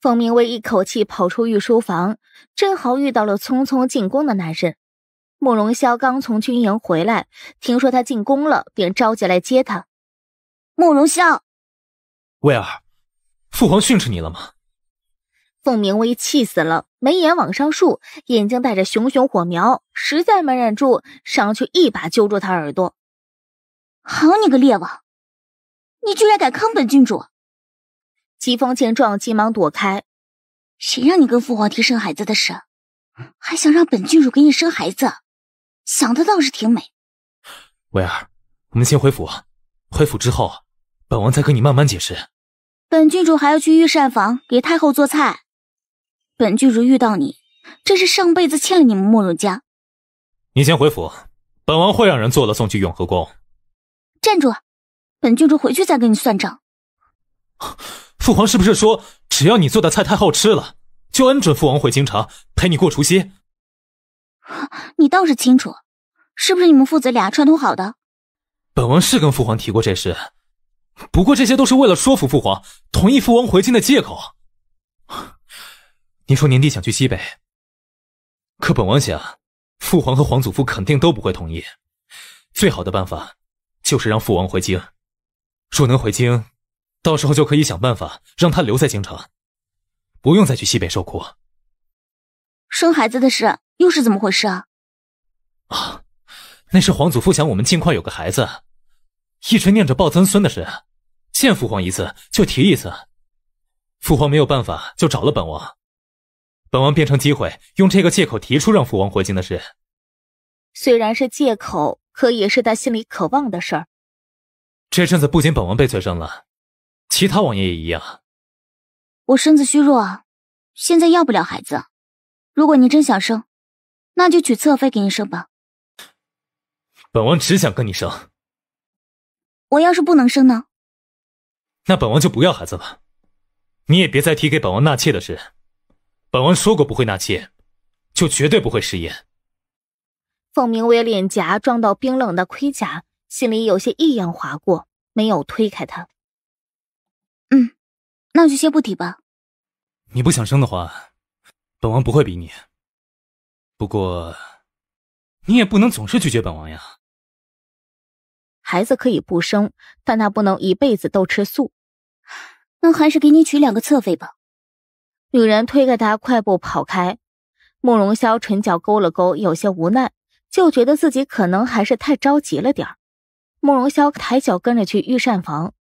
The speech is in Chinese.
凤明威一口气跑出御书房，正好遇到了匆匆进宫的男人，慕容萧刚从军营回来，听说他进宫了，便着急来接他。慕容萧，威儿，父皇训斥你了吗？凤明威气死了，眉眼往上竖，眼睛带着熊熊火苗，实在没忍住，上去一把揪住他耳朵。好你个烈王，你居然敢坑本郡主！疾风见状，急忙躲开。谁让你跟父皇提生孩子的事，还想让本郡主给你生孩子？想的倒是挺美。薇儿，我们先回府。回府之后，本王再跟你慢慢解释。本郡主还要去御膳房给太后做菜。本郡主遇到你，真是上辈子欠了你们慕容家。你先回府，本王会让人做了送去永和宫。站住！本郡主回去再跟你算账。父皇是不是说，只要你做的菜太好吃了，就恩准父王回京城陪你过除夕？你倒是清楚，是不是你们父子俩串通好的？本王是跟父皇提过这事，不过这些都是为了说服父皇同意父王回京的借口。你说年底想去西北，可本王想，父皇和皇祖父肯定都不会同意。最好的办法就是让父王回京，若能回京。到时候就可以想办法让他留在京城，不用再去西北受苦。生孩子的事又是怎么回事啊？啊，那是皇祖父想我们尽快有个孩子，一直念着抱曾孙的事，见父皇一次就提一次。父皇没有办法，就找了本王，本王变成机会，用这个借口提出让父王回京的事。虽然是借口，可也是他心里渴望的事儿。这阵子不仅本王被催生了。其他王爷也一样。我身子虚弱，现在要不了孩子。如果你真想生，那就娶侧妃给你生吧。本王只想跟你生。我要是不能生呢？那本王就不要孩子了。你也别再提给本王纳妾的事。本王说过不会纳妾，就绝对不会食言。凤鸣威脸颊撞到冰冷的盔甲，心里有些异样划过，没有推开他。嗯，那就先不提吧。你不想生的话，本王不会逼你。不过，你也不能总是拒绝本王呀。孩子可以不生，但他不能一辈子都吃素。那还是给你娶两个侧妃吧。女人推开他，快步跑开。慕容萧唇角勾了勾，有些无奈，就觉得自己可能还是太着急了点儿。慕容萧抬脚跟着去御膳房。